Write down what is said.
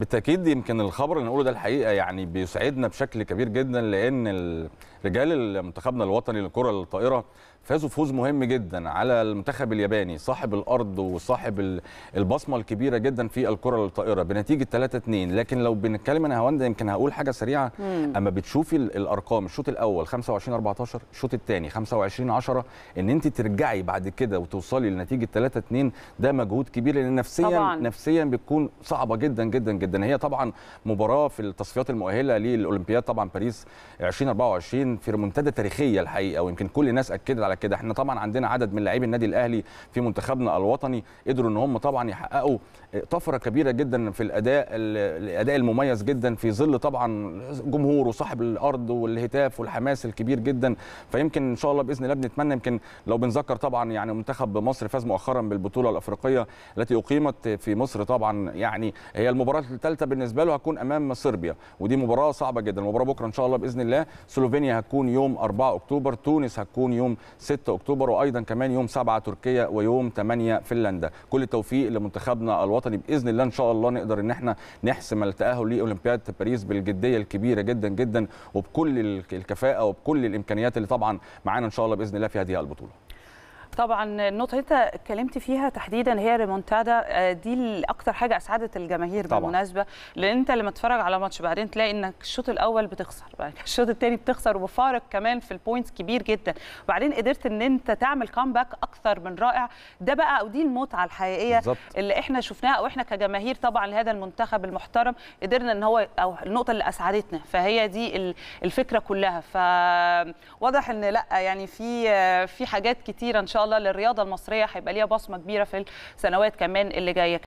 بالتاكيد يمكن الخبر اللي نقوله ده الحقيقه يعني بيسعدنا بشكل كبير جدا لان رجال منتخبنا الوطني للكره الطائره فازوا فوز مهم جدا على المنتخب الياباني صاحب الارض وصاحب البصمه الكبيره جدا في الكره الطائره بنتيجه 3 2 لكن لو بنتكلم انا هوندا يمكن هقول حاجه سريعه مم. اما بتشوفي الارقام الشوط الاول 25 14 الشوط الثاني 25 10 ان انت ترجعي بعد كده وتوصلي لنتيجه 3 2 ده مجهود كبير لان نفسيا طبعاً. نفسيا بتكون صعبه جدا جدا, جداً. جدا هي طبعا مباراه في التصفيات المؤهله للاولمبياد طبعا باريس 2024 في منتدى تاريخيه الحقيقه ويمكن كل الناس اكدت على كده احنا طبعا عندنا عدد من لاعبي النادي الاهلي في منتخبنا الوطني قدروا ان هم طبعا يحققوا طفره كبيره جدا في الاداء الاداء المميز جدا في ظل طبعا جمهور وصاحب الارض والهتاف والحماس الكبير جدا فيمكن ان شاء الله باذن الله بنتمنى يمكن لو بنذكر طبعا يعني منتخب مصر فاز مؤخرا بالبطوله الافريقيه التي اقيمت في مصر طبعا يعني هي المباراه الثالثه بالنسبه له هتكون امام صربيا ودي مباراه صعبه جدا المباراه بكره ان شاء الله باذن الله سلوفينيا هتكون يوم 4 اكتوبر تونس هتكون يوم 6 اكتوبر وايضا كمان يوم 7 تركيا ويوم 8 فنلندا كل التوفيق لمنتخبنا الوطني باذن الله ان شاء الله نقدر ان احنا نحسم التاهل لاولمبياد باريس بالجديه الكبيره جدا جدا وبكل الكفاءه وبكل الامكانيات اللي طبعا معانا ان شاء الله باذن الله في هذه البطوله طبعا النقطه اللي انت اتكلمت فيها تحديدا هي ريمونتادا آه، دي اكتر حاجه اسعدت الجماهير طبعا. بالمناسبه لان انت لما تتفرج على ماتش بعدين تلاقي انك الشوط الاول بتخسر بعد الشوط الثاني بتخسر وبفارق كمان في البوينتس كبير جدا وبعدين قدرت ان انت تعمل كامباك اكثر من رائع ده بقى ودي المتعه الحقيقيه بالزبط. اللي احنا شفناها واحنا كجماهير طبعا لهذا المنتخب المحترم قدرنا ان هو او النقطه اللي اسعدتنا فهي دي الفكره كلها فواضح ان لا يعني في آه، في حاجات كتيره ان شاء الله للرياضه المصريه هيبقى ليها بصمه كبيره في السنوات كمان اللي جايه